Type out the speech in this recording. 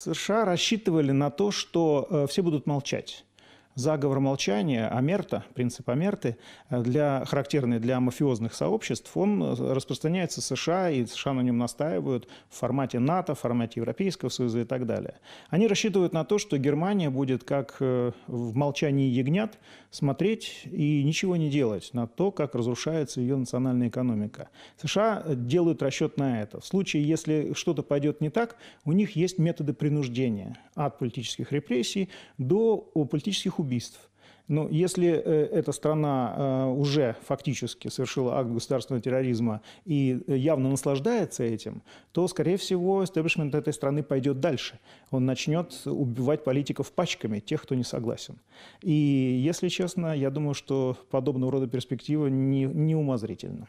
США рассчитывали на то, что э, все будут молчать заговор молчания, амерта, принцип амерты, э, для, характерный для мафиозных сообществ, он э, распространяется в США, и США на нем настаивают в формате НАТО, в формате Европейского Союза и так далее. Они рассчитывают на то, что Германия будет как э, в молчании ягнят смотреть и ничего не делать на то, как разрушается ее национальная экономика. США делают расчет на это. В случае, если что-то пойдет не так, у них есть методы принуждения от политических репрессий до политических убийств убийств. Но ну, если э, эта страна э, уже фактически совершила акт государственного терроризма и э, явно наслаждается этим, то, скорее всего, истеблишмент этой страны пойдет дальше. Он начнет убивать политиков пачками, тех, кто не согласен. И, если честно, я думаю, что подобного рода перспектива не, не умозрительна.